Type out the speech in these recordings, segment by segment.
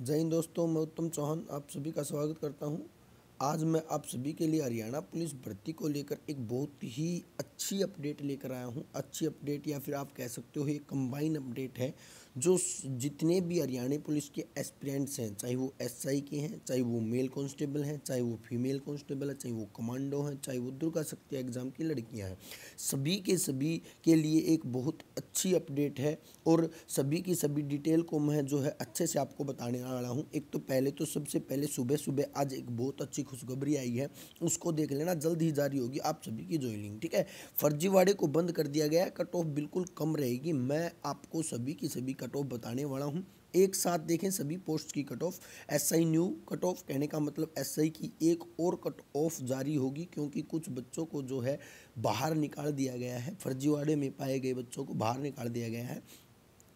जय हिंद दोस्तों मैं उत्तम चौहान आप सभी का स्वागत करता हूं आज मैं आप सभी के लिए हरियाणा पुलिस भर्ती को लेकर एक बहुत ही अच्छी अपडेट लेकर आया हूं अच्छी अपडेट या फिर आप कह सकते हो ये कंबाइन अपडेट है जो जितने भी हरियाणा पुलिस के एस्पिरेंट्स हैं चाहे वो एसआई के हैं चाहे वो मेल कांस्टेबल हैं चाहे वो फीमेल कांस्टेबल है चाहे वो कमांडो हैं चाहे वो दुर्गा शक्ति एग्ज़ाम की लड़कियां हैं सभी के सभी के लिए एक बहुत अच्छी अपडेट है और सभी की सभी डिटेल को मैं जो है अच्छे से आपको बताने वाला हूँ एक तो पहले तो सबसे पहले सुबह सुबह आज एक बहुत अच्छी खुशखबरी आई है उसको देख लेना जल्द ही जारी होगी आप सभी की ज्वाइनिंग ठीक है फर्जीवाड़े को बंद कर दिया गया कट ऑफ बिल्कुल कम रहेगी मैं आपको सभी की सभी कट ऑफ बताने वाला हूँ एक साथ देखें सभी पोस्ट की cut off S I new cut off कहने का मतलब एस आई की एक और कट ऑफ जारी होगी क्योंकि कुछ बच्चों को जो है बाहर निकाल दिया गया है फर्जीवाड़े में पाए गए बच्चों को बाहर निकाल दिया गया है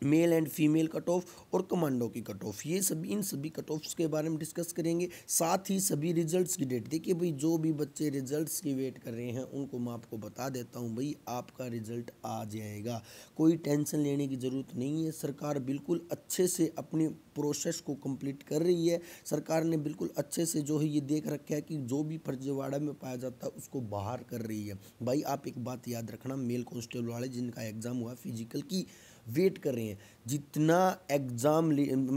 male and female cut off और कमांडो की कट ऑफ ये सभी इन सभी कट ऑफ्स के बारे में डिस्कस करेंगे साथ ही सभी रिजल्ट्स की डेट देखिए भाई जो भी बच्चे रिजल्ट्स की वेट कर रहे हैं उनको मैं आपको बता देता हूँ भाई आपका रिजल्ट आ जाएगा कोई टेंशन लेने की ज़रूरत नहीं है सरकार बिल्कुल अच्छे से अपने प्रोसेस को कंप्लीट कर रही है सरकार ने बिल्कुल अच्छे से जो है ये देख रखा है कि जो भी फर्जीवाड़ा में पाया जाता है उसको बाहर कर रही है भाई आप एक बात याद रखना मेल कॉन्स्टेबल वाले जिनका एग्ज़ाम हुआ फिजिकल की वेट कर रहे हैं जितना एग्ज़ाम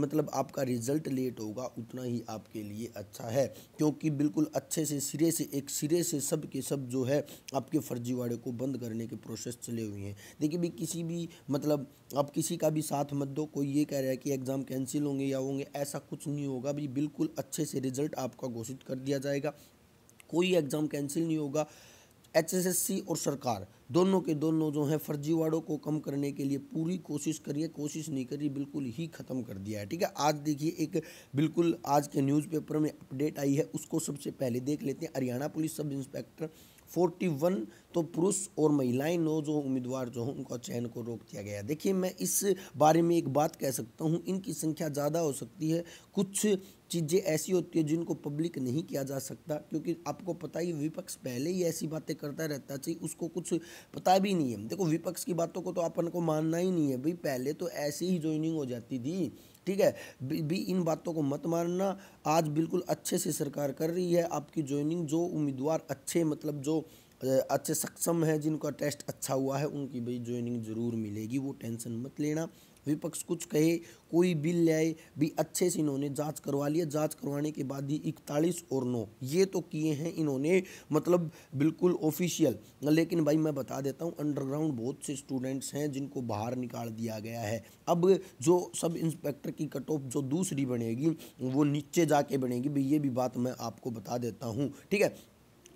मतलब आपका रिज़ल्ट लेट होगा उतना ही आपके लिए अच्छा है क्योंकि बिल्कुल अच्छे से सिरे से एक सिरे से सब के सब जो है आपके फर्जीवाड़े को बंद करने के प्रोसेस चले हुए हैं देखिए भी किसी भी मतलब आप किसी का भी साथ मत दो कोई ये कह रहा है कि एग्ज़ाम कैंसिल होंगे या होंगे ऐसा कुछ नहीं होगा भाई बिल्कुल अच्छे से रिज़ल्ट आपका घोषित कर दिया जाएगा कोई एग्ज़ाम कैंसिल नहीं होगा एचएसएससी और सरकार दोनों के दोनों जो हैं फर्जीवाड़ों को कम करने के लिए पूरी कोशिश करिए कोशिश नहीं करिए बिल्कुल ही ख़त्म कर दिया है ठीक है आज देखिए एक बिल्कुल आज के न्यूज़पेपर में अपडेट आई है उसको सबसे पहले देख लेते हैं Haryana police sub inspector forty one तो पुरुष और महिलाएं नौ जो उम्मीदवार जो हैं उनका चयन को रोक दिया गया देखिए मैं इस बारे में एक बात कह सकता हूँ इनकी संख्या ज़्यादा हो सकती है कुछ चीज़ें ऐसी होती है जिनको पब्लिक नहीं किया जा सकता क्योंकि आपको पता ही विपक्ष पहले ही ऐसी बातें करता रहता चाहिए उसको कुछ पता भी नहीं है देखो विपक्ष की बातों को तो अपन को मानना ही नहीं है भाई पहले तो ऐसी ही ज्वाइनिंग हो जाती थी ठीक है भी इन बातों को मत मानना आज बिल्कुल अच्छे से सरकार कर रही है आपकी ज्वाइनिंग जो उम्मीदवार अच्छे मतलब जो अच्छे सक्षम है जिनका टेस्ट अच्छा हुआ है उनकी भाई ज्वाइनिंग ज़रूर मिलेगी वो टेंशन मत लेना विपक्ष कुछ कहे कोई बिल लाए भी अच्छे से इन्होंने जांच करवा लिया जांच करवाने के बाद ही इकतालीस और नौ ये तो किए हैं इन्होंने मतलब बिल्कुल ऑफिशियल लेकिन भाई मैं बता देता हूँ अंडरग्राउंड बहुत से स्टूडेंट्स हैं जिनको बाहर निकाल दिया गया है अब जो सब इंस्पेक्टर की कट ऑफ जो दूसरी बनेगी वो नीचे जाके बनेगी भाई ये भी बात मैं आपको बता देता हूँ ठीक है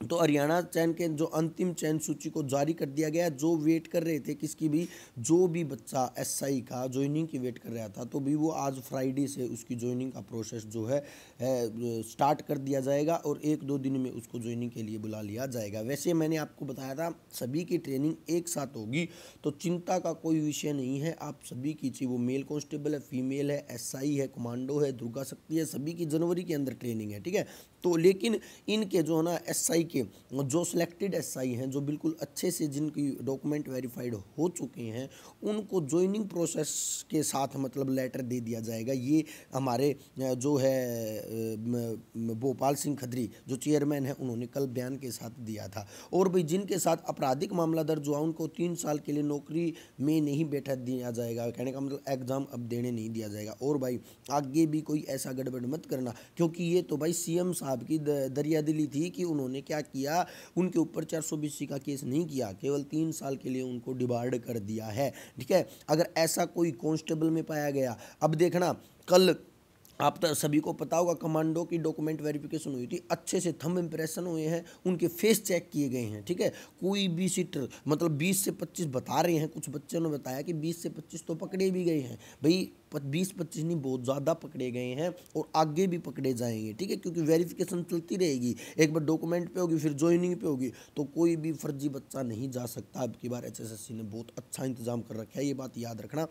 तो हरियाणा चयन के जो अंतिम चयन सूची को जारी कर दिया गया जो वेट कर रहे थे किसकी भी जो भी बच्चा एसआई का ज्वाइनिंग की वेट कर रहा था तो भी वो आज फ्राइडे से उसकी ज्वाइनिंग का प्रोसेस जो है, है स्टार्ट कर दिया जाएगा और एक दो दिन में उसको ज्वाइनिंग के लिए बुला लिया जाएगा वैसे मैंने आपको बताया था सभी की ट्रेनिंग एक साथ होगी तो चिंता का कोई विषय नहीं है आप सभी की चाहिए वो मेल कॉन्स्टेबल है फीमेल है एस है कमांडो है दुर्गा शक्ति है सभी की जनवरी के अंदर ट्रेनिंग है ठीक है तो लेकिन इनके जो है ना एस के जो सिलेक्टेड एसआई हैं जो बिल्कुल अच्छे से जिनकी डॉक्यूमेंट वेरीफाइड हो चुके हैं उनको ज्वाइनिंग प्रोसेस के साथ मतलब लेटर दे दिया जाएगा ये हमारे जो है भोपाल सिंह खदरी जो चेयरमैन है उन्होंने कल बयान के साथ दिया था और भाई जिनके साथ आपराधिक मामला दर्ज हुआ उनको तीन साल के लिए नौकरी में नहीं बैठा दिया जाएगा कहने का मतलब एग्ज़ाम अब देने नहीं दिया जाएगा और भाई आगे भी कोई ऐसा गड़बड़ मत करना क्योंकि ये तो भाई सीएम साहब की दरियादिली थी कि उन्होंने क्या क्या किया उनके ऊपर चार सौ का केस नहीं किया केवल तीन साल के लिए उनको डिबार्ड कर दिया है ठीक है अगर ऐसा कोई कॉन्स्टेबल में पाया गया अब देखना कल आप तो सभी को पता होगा कमांडो की डॉक्यूमेंट वेरिफिकेशन हुई थी अच्छे से थंब इम्प्रेशन हुए हैं उनके फेस चेक किए गए हैं ठीक है कोई भी सीटर मतलब 20 से 25 बता रहे हैं कुछ बच्चों ने बताया कि 20 से 25 तो पकड़े भी गए हैं भाई बीस पच्चीस नहीं बहुत ज़्यादा पकड़े गए हैं और आगे भी पकड़े जाएंगे ठीक है क्योंकि वेरिफिकेशन चलती रहेगी एक बार डॉक्यूमेंट पे होगी फिर ज्वाइनिंग पे होगी तो कोई भी फर्जी बच्चा नहीं जा सकता अब की बार एचएसएससी ने बहुत अच्छा इंतजाम कर रखा है ये बात याद रखना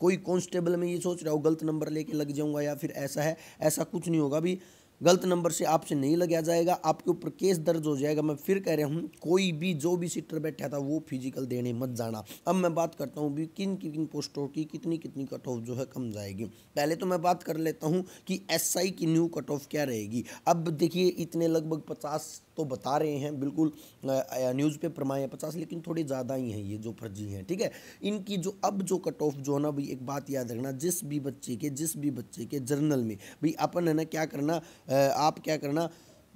कोई कॉन्स्टेबल में ये सोच रहा हो गलत नंबर लेके लग जाऊँगा या फिर ऐसा है ऐसा कुछ नहीं होगा अभी गलत नंबर से आपसे नहीं लगाया जाएगा आपके ऊपर केस दर्ज हो जाएगा मैं फिर कह रहा हूँ कोई भी जो भी सीटर बैठा था वो फिजिकल देने मत जाना अब मैं बात करता हूँ भी किन किन पोस्टों की कितनी कितनी कट ऑफ जो है कम जाएगी पहले तो मैं बात कर लेता हूँ कि एस की न्यू कट ऑफ क्या रहेगी अब देखिए इतने लगभग पचास तो बता रहे हैं बिल्कुल न्यूज़पेपर में आए पचास लेकिन थोड़े ज़्यादा ही हैं ये जो फर्जी हैं ठीक है इनकी जो अब जो कट ऑफ जो है ना भाई एक बात याद रखना जिस भी बच्चे के जिस भी बच्चे के जर्नल में भाई अपन है ना क्या करना आप क्या करना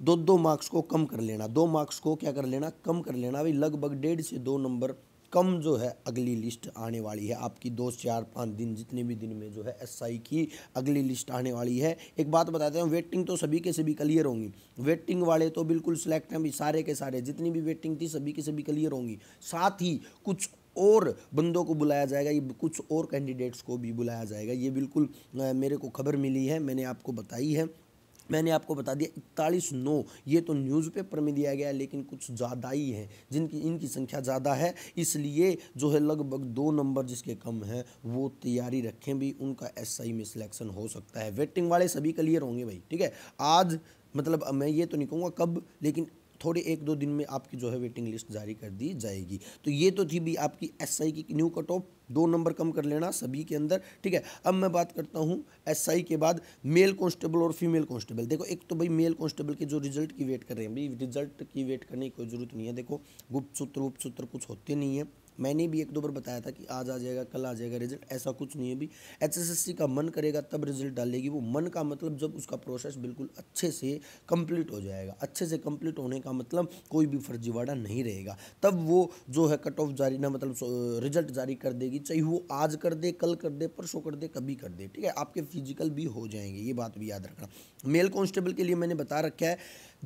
दो दो मार्क्स को कम कर लेना दो मार्क्स को क्या कर लेना कम कर लेना भाई लगभग डेढ़ से दो नंबर कम जो है अगली लिस्ट आने वाली है आपकी दो चार पाँच दिन जितने भी दिन में जो है एसआई की अगली लिस्ट आने वाली है एक बात बताते हैं वेटिंग तो सभी के सभी क्लियर होंगी वेटिंग वाले तो बिल्कुल सिलेक्ट हैं सारे के सारे जितनी भी वेटिंग थी सभी के सभी क्लियर होंगी साथ ही कुछ और बंदों को बुलाया जाएगा ये कुछ और कैंडिडेट्स को भी बुलाया जाएगा ये बिल्कुल मेरे को खबर मिली है मैंने आपको बताई है मैंने आपको बता दिया इकतालीस नौ ये तो न्यूज़पेपर में दिया गया है लेकिन कुछ ज़्यादा ही हैं जिनकी इनकी संख्या ज़्यादा है इसलिए जो है लगभग दो नंबर जिसके कम हैं वो तैयारी रखें भी उनका एसआई में सिलेक्शन हो सकता है वेटिंग वाले सभी क्लियर होंगे भाई ठीक है आज मतलब मैं ये तो नहीं कहूँगा कब लेकिन थोड़े एक दो दिन में आपकी जो है वेटिंग लिस्ट जारी कर दी जाएगी तो ये तो थी भी आपकी एस की न्यू कट ऑफ दो नंबर कम कर लेना सभी के अंदर ठीक है अब मैं बात करता हूँ एसआई के बाद मेल कांस्टेबल और फीमेल कांस्टेबल देखो एक तो भाई मेल कांस्टेबल के जो रिजल्ट की वेट कर रहे हैं भाई रिजल्ट की वेट करने की कोई ज़रूरत नहीं है देखो गुप्त सूत्र गुप्त सूत्र कुछ होते नहीं है मैंने भी एक दो बार बताया था कि आज आ जाएगा कल आ जाएगा रिजल्ट ऐसा कुछ नहीं है भी एच का मन करेगा तब रिजल्ट डालेगी वो मन का मतलब जब उसका प्रोसेस बिल्कुल अच्छे से कंप्लीट हो जाएगा अच्छे से कंप्लीट होने का मतलब कोई भी फर्जीवाड़ा नहीं रहेगा तब वो जो है कट ऑफ जारी ना मतलब रिजल्ट जारी कर देगी चाहे वो आज कर दे कल कर दे परसों कर दे कभी कर दे ठीक है आपके फिजिकल भी हो जाएंगे ये बात भी याद रखना मेल कॉन्स्टेबल के लिए मैंने बता रखा है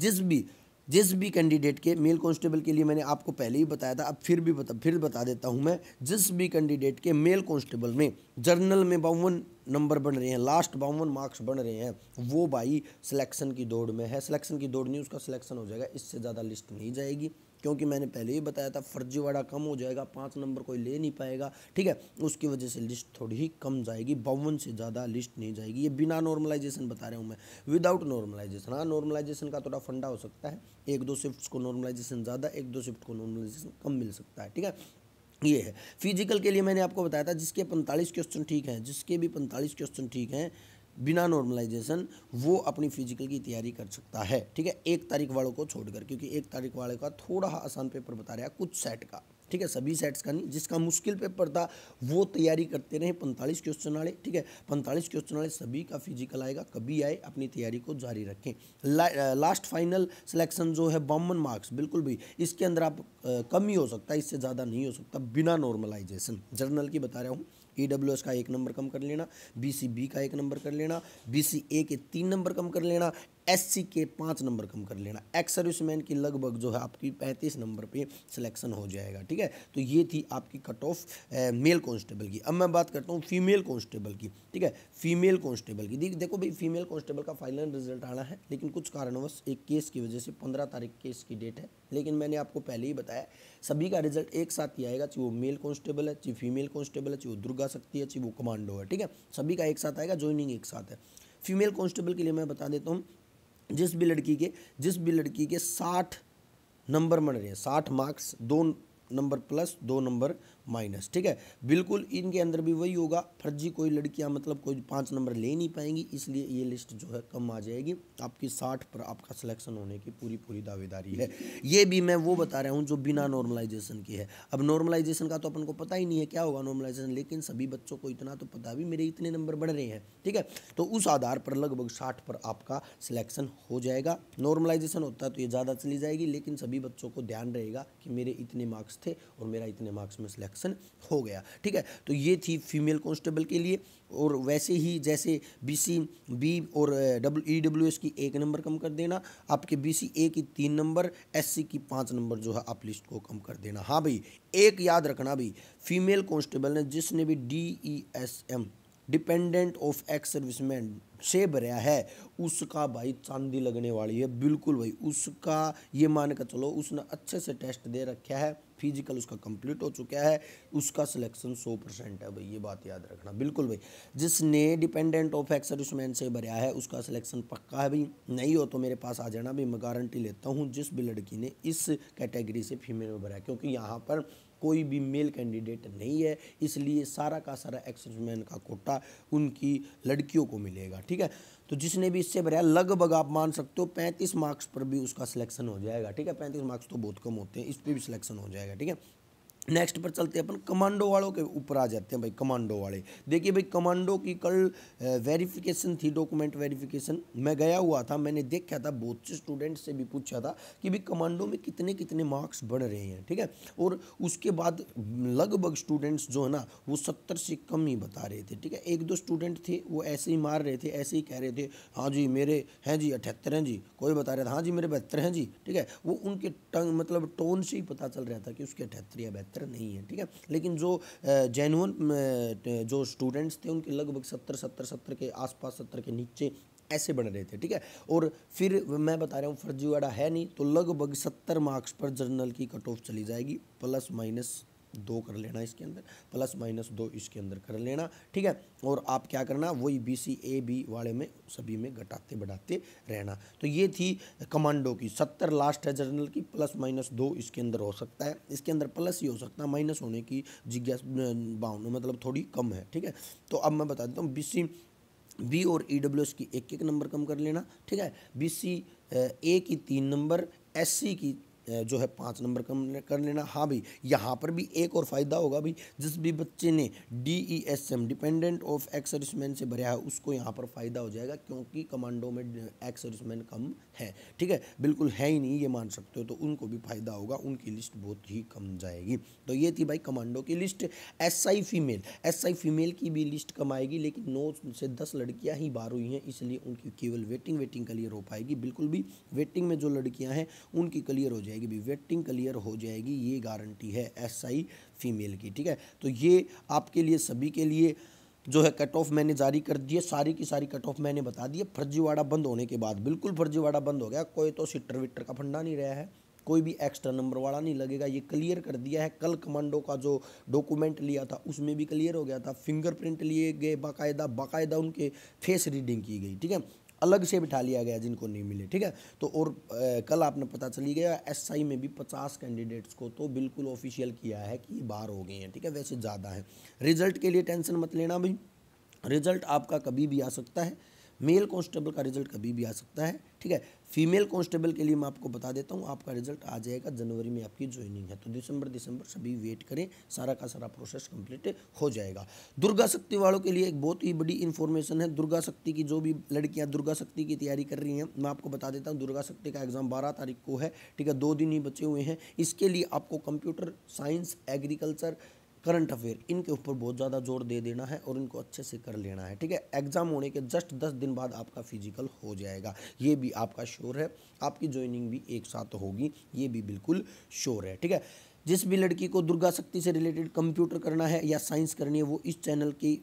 जिस भी जिस भी कैंडिडेट के मेल कांस्टेबल के लिए मैंने आपको पहले ही बताया था अब फिर भी बता फिर बता देता हूं मैं जिस भी कैंडिडेट के मेल कांस्टेबल में जर्नल में बावन नंबर बन रहे हैं लास्ट बावन मार्क्स बन रहे हैं वो भाई सिलेक्शन की दौड़ में है सिलेक्शन की दौड़ नहीं उसका सिलेक्शन हो जाएगा इससे ज़्यादा लिस्ट नहीं जाएगी क्योंकि मैंने पहले ही बताया था फर्जीवाड़ा कम हो जाएगा पाँच नंबर कोई ले नहीं पाएगा ठीक है उसकी वजह से लिस्ट थोड़ी ही कम जाएगी बावन से ज़्यादा लिस्ट नहीं जाएगी ये बिना नॉर्मलाइजेशन बता रहा हूँ मैं विदाउट नॉर्मलाइजेशन हाँ नॉर्मलाइजेशन का थोड़ा फंडा हो सकता है एक दो शिफ्ट को नॉर्मलाइजेशन ज़्यादा एक दो शिफ्ट को नॉर्मलाइजेशन कम मिल सकता है ठीक है ये है फिजिकल के लिए मैंने आपको बताया था जिसके 45 क्वेश्चन ठीक हैं जिसके भी 45 क्वेश्चन ठीक हैं बिना नॉर्मलाइजेशन वो अपनी फिजिकल की तैयारी कर सकता है ठीक है एक तारीख वालों को छोड़कर क्योंकि एक तारीख वाले का थोड़ा आसान पेपर बता रहा है कुछ सेट का ठीक है सभी सेट्स का नहीं जिसका मुश्किल पेपर था वो तैयारी करते रहे पैंतालीस क्वेश्चन वाले ठीक है पैंतालीस क्वेश्चन वाले सभी का फिजिकल आएगा कभी आए अपनी तैयारी को जारी रखें ला, लास्ट फाइनल सिलेक्शन जो है बॉमन मार्क्स बिल्कुल भी इसके अंदर आप कम ही हो सकता है इससे ज़्यादा नहीं हो सकता बिना नॉर्मलाइजेशन जर्नल की बता रहा हूँ ई डब्ल्यू एस का एक नंबर कम कर लेना बी सी बी का एक नंबर कर लेना बी सी ए के तीन नंबर कम कर लेना सी के पाँच नंबर कम कर लेना एक्स सर्विसमैन की लगभग जो है आपकी पैंतीस नंबर पे सिलेक्शन हो जाएगा ठीक है तो ये थी आपकी कट ऑफ मेल कांस्टेबल की अब मैं बात करता हूँ फीमेल कांस्टेबल की ठीक है फीमेल कांस्टेबल की देख देखो भाई फीमेल कांस्टेबल का फाइनल रिजल्ट आना है लेकिन कुछ कारणवश एक केस की वजह से पंद्रह तारीख केस की डेट है लेकिन मैंने आपको पहले ही बताया सभी का रिजल्ट एक साथ ही आएगा चाहे वो मेल कांस्टेबल है चाहे फीमेल कांस्टेबल है चाहे वो दुर्गा शक्ति है चाहे वो कमांडो है ठीक है सभी का एक साथ आएगा ज्वाइनिंग एक साथ है फीमेल कांस्टेबल के लिए मैं बता देता हूँ जिस भी लड़की के जिस भी लड़की के साठ नंबर बन रहे हैं साठ मार्क्स दो नंबर प्लस दो नंबर माइनस ठीक है बिल्कुल इनके अंदर भी वही होगा फर्जी कोई लड़कियां मतलब कोई पाँच नंबर ले नहीं पाएंगी इसलिए ये लिस्ट जो है कम आ जाएगी आपकी साठ पर आपका सिलेक्शन होने की पूरी पूरी दावेदारी है ये भी मैं वो बता रहा हूँ जो बिना नॉर्मलाइजेशन की है अब नॉर्मलाइजेशन का तो अपन को पता ही नहीं है क्या होगा नॉर्मलाइजेशन लेकिन सभी बच्चों को इतना तो पता भी मेरे इतने नंबर बढ़ रहे हैं ठीक है तो उस आधार पर लगभग साठ पर आपका सिलेक्शन हो जाएगा नॉर्मलाइजेशन होता है तो ये ज़्यादा चली जाएगी लेकिन सभी बच्चों को ध्यान रहेगा कि मेरे इतने मार्क्स थे और मेरा इतने मार्क्स में सिलेक्शन इंट्रोडक्शन हो गया ठीक है तो ये थी फीमेल कांस्टेबल के लिए और वैसे ही जैसे बीसी बी और डब्ल्यू ई डब्ल्यू एस की एक नंबर कम कर देना आपके बीसी ए की तीन नंबर एससी की पाँच नंबर जो है आप लिस्ट को कम कर देना हाँ भाई एक याद रखना भाई फीमेल कॉन्स्टेबल ने जिसने भी D E S M dependent of ex serviceman से भरया है उसका भाई चांदी लगने वाली है बिल्कुल भाई उसका ये मान कर चलो उसने अच्छे से टेस्ट दे रखा है फिजिकल उसका कंप्लीट हो चुका है उसका सिलेक्शन 100 परसेंट है भाई ये बात याद रखना बिल्कुल भाई जिसने डिपेंडेंट ऑफ एक्सर उसमैन से भरया है उसका सिलेक्शन पक्का है भाई नहीं हो तो मेरे पास आ जाना भाई मैं गारंटी लेता हूँ जिस भी लड़की ने इस कैटेगरी से फीमेल में भरा क्योंकि यहाँ पर कोई भी मेल कैंडिडेट नहीं है इसलिए सारा का सारा एक्समैन का कोटा उनकी लड़कियों को मिलेगा ठीक है तो जिसने भी इससे भरा लगभग आप मान सकते हो पैंतीस मार्क्स पर भी उसका सिलेक्शन हो जाएगा ठीक है पैंतीस मार्क्स तो बहुत कम होते हैं इस पर भी सिलेक्शन हो जाएगा ठीक है नेक्स्ट पर चलते हैं अपन कमांडो वालों के ऊपर आ जाते हैं भाई कमांडो वाले देखिए भाई कमांडो की कल वेरिफिकेशन थी डॉक्यूमेंट वेरिफिकेशन मैं गया हुआ था मैंने देखा था बहुत से स्टूडेंट से भी पूछा था कि भाई कमांडो में कितने कितने मार्क्स बढ़ रहे हैं ठीक है और उसके बाद लगभग स्टूडेंट्स जो है ना वो सत्तर से कम ही बता रहे थे ठीक है एक दो स्टूडेंट थे वो ऐसे ही मार रहे थे ऐसे ही कह रहे थे हाँ जी मेरे हैं जी अठहत्तर हैं जी कोई बता रहा था हाँ जी मेरे बहत्तर हैं जी ठीक है वो उनके टंग मतलब टोन से ही पता चल रहा था कि उसके अठहत्तर या बेहतर बेहतर नहीं है ठीक है लेकिन जो जेनुअन जो स्टूडेंट्स थे उनके लगभग सत्तर सत्तर सत्तर के आसपास सत्तर के नीचे ऐसे बन रहे थे ठीक है और फिर मैं बता रहा हूँ फर्जीवाड़ा है नहीं तो लगभग सत्तर मार्क्स पर जर्नल की कट ऑफ चली जाएगी प्लस माइनस दो कर लेना इसके अंदर प्लस माइनस दो इसके अंदर कर लेना ठीक है और आप क्या करना वही बी सी ए बी वाले में सभी में घटाते बढ़ाते रहना तो ये थी कमांडो की सत्तर लास्ट है जर्नल की प्लस माइनस दो इसके अंदर हो सकता है इसके अंदर प्लस ही हो सकता है माइनस होने की जिज्ञास बाउंड मतलब थोड़ी कम है ठीक है तो अब मैं बता देता हूँ बी सी बी और ई डब्ल्यू एस की एक एक नंबर कम कर लेना ठीक है बी सी ए की तीन नंबर एस सी की जो है पाँच नंबर कम कर लेना हाँ भाई यहाँ पर भी एक और फ़ायदा होगा भाई जिस भी बच्चे ने D E S M dependent of ex serviceman से भरा है उसको यहाँ पर फ़ायदा हो जाएगा क्योंकि कमांडो में एक्स सर्विसमैन कम है ठीक है बिल्कुल है ही नहीं ये मान सकते हो तो उनको भी फ़ायदा होगा उनकी लिस्ट बहुत ही कम जाएगी तो ये थी भाई कमांडो की list S I female S I female की भी लिस्ट कम आएगी लेकिन नौ से दस लड़कियाँ ही बाहर हुई हैं इसलिए उनकी केवल वेटिंग वेटिंग क्लियर हो पाएगी बिल्कुल भी वेटिंग में जो लड़कियाँ हैं उनकी क्लियर हो जाएगी जाएगी भी वेटिंग क्लियर हो जाएगी ये गारंटी है एसआई फीमेल की ठीक है तो ये आपके लिए सभी के लिए जो है कट ऑफ मैंने जारी कर दिए सारी की सारी कट ऑफ मैंने बता दिए फर्जीवाड़ा बंद होने के बाद बिल्कुल फर्जीवाड़ा बंद हो गया कोई तो सिटर विटर का फंडा नहीं रहा है कोई भी एक्स्ट्रा नंबर वाला नहीं लगेगा ये क्लियर कर दिया है कल कमांडो का जो डॉक्यूमेंट लिया था उसमें भी क्लियर हो गया था फिंगरप्रिंट लिए गए बाकायदा बाकायदा उनके फेस रीडिंग की गई ठीक है अलग से बिठा लिया गया जिनको नहीं मिले ठीक है तो और आ, कल आपने पता चली गया एसआई में भी पचास कैंडिडेट्स को तो बिल्कुल ऑफिशियल किया है कि बाहर हो गए हैं ठीक है वैसे ज़्यादा है रिजल्ट के लिए टेंशन मत लेना भाई रिजल्ट आपका कभी भी आ सकता है मेल कॉन्स्टेबल का रिजल्ट कभी भी आ सकता है ठीक है फीमेल कांस्टेबल के लिए मैं आपको बता देता हूँ आपका रिजल्ट आ जाएगा जनवरी में आपकी ज्वाइनिंग है तो दिसंबर दिसंबर सभी वेट करें सारा का सारा प्रोसेस कंप्लीट हो जाएगा दुर्गा शक्ति वालों के लिए एक बहुत ही बड़ी इन्फॉर्मेशन है दुर्गा शक्ति की जो भी लड़कियाँ दुर्गा शक्ति की तैयारी कर रही हैं मैं आपको बता देता हूँ दुर्गा शक्ति का एग्जाम बारह तारीख को है ठीक है दो दिन ही बचे हुए हैं इसके लिए आपको computer science agriculture current affair इनके ऊपर बहुत ज़्यादा जोर दे देना है और इनको अच्छे से कर लेना है ठीक है एग्ज़ाम होने के जस्ट दस दिन बाद आपका फिजिकल हो जाएगा ये भी आपका श्योर है आपकी ज्वाइनिंग भी एक साथ होगी ये भी बिल्कुल श्योर है ठीक है जिस भी लड़की को दुर्गा शक्ति से रिलेटेड कंप्यूटर करना है या साइंस करनी है वो इस चैनल की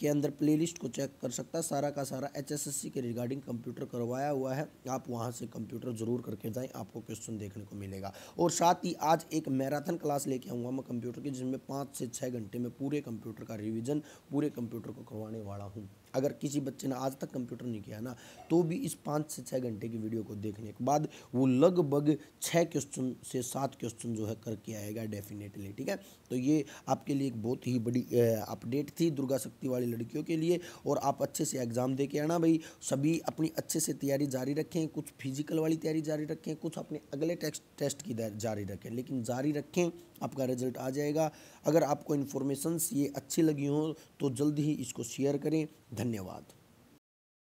के अंदर प्लेलिस्ट को चेक कर सकता है सारा का सारा एचएसएससी के रिगार्डिंग कंप्यूटर करवाया हुआ है आप वहाँ से कंप्यूटर ज़रूर करके जाएँ आपको क्वेश्चन देखने को मिलेगा और साथ ही आज एक मैराथन क्लास लेके आऊँगा मैं कंप्यूटर की जिसमें पाँच से छः घंटे में पूरे कंप्यूटर का रिविज़न पूरे कंप्यूटर को करवाने वाला हूँ अगर किसी बच्चे ने आज तक कंप्यूटर नहीं किया ना तो भी इस पाँच से छः घंटे की वीडियो को देखने के बाद वो लगभग छः क्वेश्चन से सात क्वेश्चन जो है करके आएगा डेफिनेटली ठीक है तो ये आपके लिए एक बहुत ही बड़ी अपडेट थी दुर्गा शक्ति वाली लड़कियों के लिए और आप अच्छे से एग्ज़ाम दे के आना भाई सभी अपनी अच्छे से तैयारी जारी रखें कुछ फिजिकल वाली तैयारी जारी रखें कुछ अपने अगले टेस्ट टेस्ट की जारी रखें लेकिन जारी रखें आपका रिजल्ट आ जाएगा अगर आपको इन्फॉर्मेशंस ये अच्छी लगी हो तो जल्द ही इसको शेयर करें धन्यवाद